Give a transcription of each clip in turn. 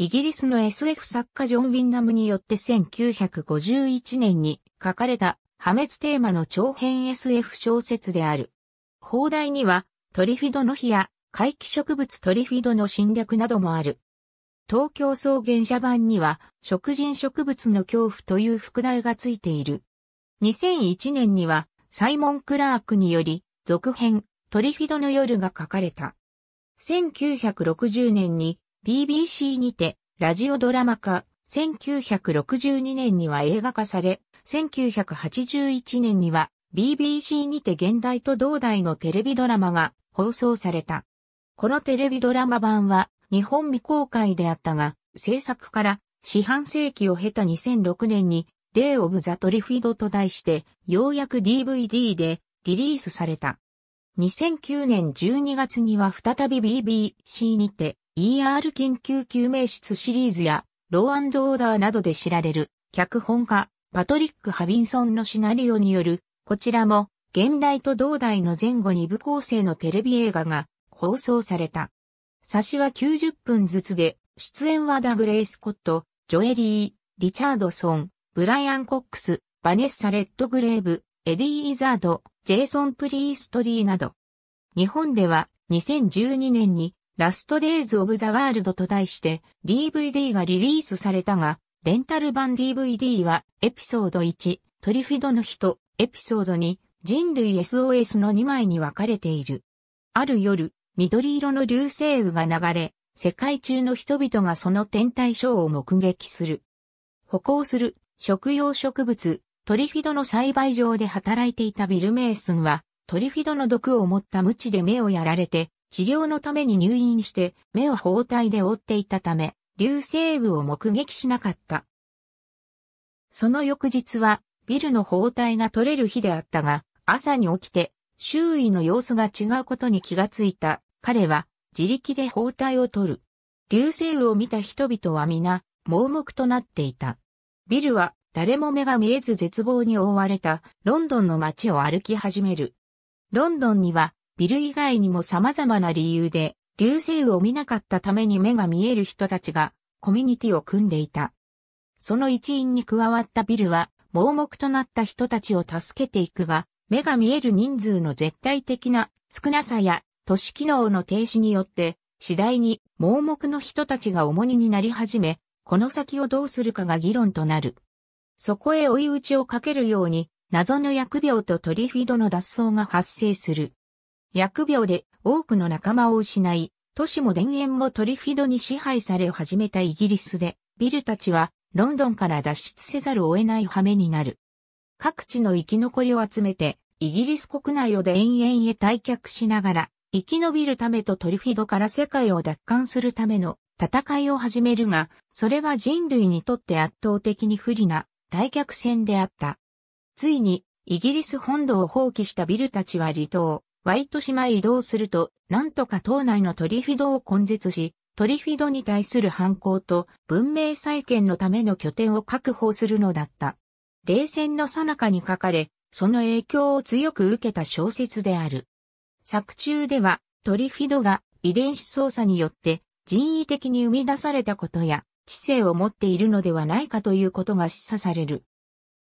イギリスの SF 作家ジョン・ウィンナムによって1951年に書かれた破滅テーマの長編 SF 小説である。放題にはトリフィドの日や怪奇植物トリフィドの侵略などもある。東京草原社版には食人植物の恐怖という副題がついている。2001年にはサイモン・クラークにより続編トリフィドの夜が書かれた。1960年に BBC にて、ラジオドラマ化、1962年には映画化され、1981年には BBC にて現代と同代のテレビドラマが放送された。このテレビドラマ版は日本未公開であったが、制作から四半世紀を経た2006年に Day of the t r i f i d と題してようやく DVD でリリースされた。2009年12月には再び BBC にて ER 研究救命室シリーズや、ローオーダーなどで知られる、脚本家、パトリック・ハビンソンのシナリオによる、こちらも、現代と同代の前後2部構成のテレビ映画が放送された。差しは90分ずつで、出演はダグレイ・スコット、ジョエリー、リチャードソン、ブライアン・コックス、バネッサ・レッドグレーブ、エディ・イザード、ジェイソン・プリーストリーなど。日本では2012年にラストデイズ・オブ・ザ・ワールドと題して DVD がリリースされたが、レンタル版 DVD はエピソード1、トリフィドの人、エピソード2、人類 SOS の2枚に分かれている。ある夜、緑色の流星雨が流れ、世界中の人々がその天体ショーを目撃する。歩行する食用植物、トリフィドの栽培場で働いていたビル・メイスンは、トリフィドの毒を持った無知で目をやられて、治療のために入院して目を包帯で覆っていたため、流星雨を目撃しなかった。その翌日は、ビルの包帯が取れる日であったが、朝に起きて、周囲の様子が違うことに気がついた。彼は、自力で包帯を取る。流星雨を見た人々は皆、盲目となっていた。ビルは、誰も目が見えず絶望に覆われた、ロンドンの街を歩き始める。ロンドンには、ビル以外にも様々な理由で、流星を見なかったために目が見える人たちが、コミュニティを組んでいた。その一員に加わったビルは、盲目となった人たちを助けていくが、目が見える人数の絶対的な少なさや都市機能の停止によって、次第に盲目の人たちが重荷になり始め、この先をどうするかが議論となる。そこへ追い打ちをかけるように、謎の疫病とトリフィドの脱走が発生する。疫病で多くの仲間を失い、都市も田園もトリフィドに支配され始めたイギリスで、ビルたちはロンドンから脱出せざるを得ない羽目になる。各地の生き残りを集めて、イギリス国内を田園へ退却しながら、生き延びるためとトリフィドから世界を奪還するための戦いを始めるが、それは人類にとって圧倒的に不利な退却戦であった。ついに、イギリス本土を放棄したビルたちは離島、毎イト島へ移動すると、なんとか島内のトリフィドを根絶し、トリフィドに対する反抗と文明再建のための拠点を確保するのだった。冷戦の最中に書かれ、その影響を強く受けた小説である。作中では、トリフィドが遺伝子操作によって人為的に生み出されたことや、知性を持っているのではないかということが示唆される。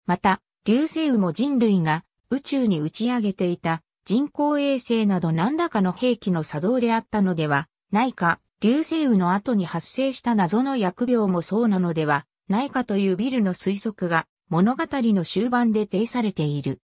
また、流星雨も人類が宇宙に打ち上げていた人工衛星など何らかの兵器の作動であったのではないか、流星雨の後に発生した謎の疫病もそうなのではないかというビルの推測が物語の終盤で呈されている。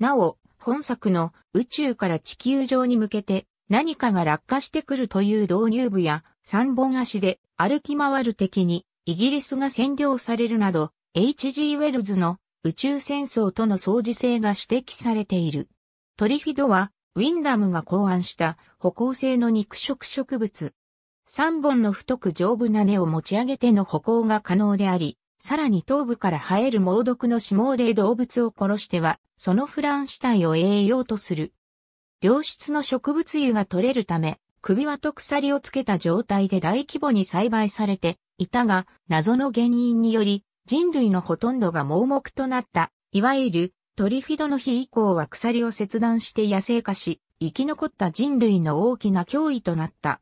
なお、本作の宇宙から地球上に向けて何かが落下してくるという導入部や三本足で歩き回る敵にイギリスが占領されるなど H.G. ウェルズの宇宙戦争との相似性が指摘されている。トリフィドは、ウィンダムが考案した歩行性の肉食植物。三本の太く丈夫な根を持ち上げての歩行が可能であり、さらに頭部から生える猛毒の脂肪で動物を殺しては、そのフラン死体を栄養とする。良質の植物油が取れるため、首輪と鎖をつけた状態で大規模に栽培されていたが、謎の原因により、人類のほとんどが盲目となった、いわゆるトリフィドの日以降は鎖を切断して野生化し、生き残った人類の大きな脅威となった。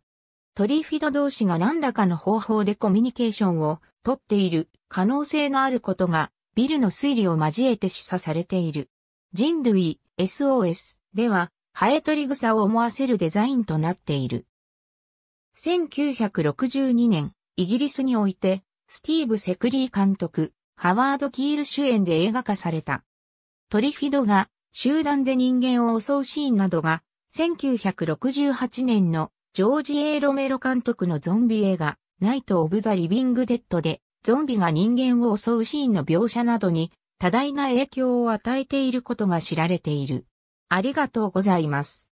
トリフィド同士が何らかの方法でコミュニケーションをとっている可能性のあることが、ビルの推理を交えて示唆されている。人類 SOS では、ハエトリグサを思わせるデザインとなっている。1962年、イギリスにおいて、スティーブ・セクリー監督、ハワード・キール主演で映画化された。トリフィドが集団で人間を襲うシーンなどが、1968年のジョージ・エーロメロ監督のゾンビ映画、ナイト・オブ・ザ・リビング・デッドで、ゾンビが人間を襲うシーンの描写などに、多大な影響を与えていることが知られている。ありがとうございます。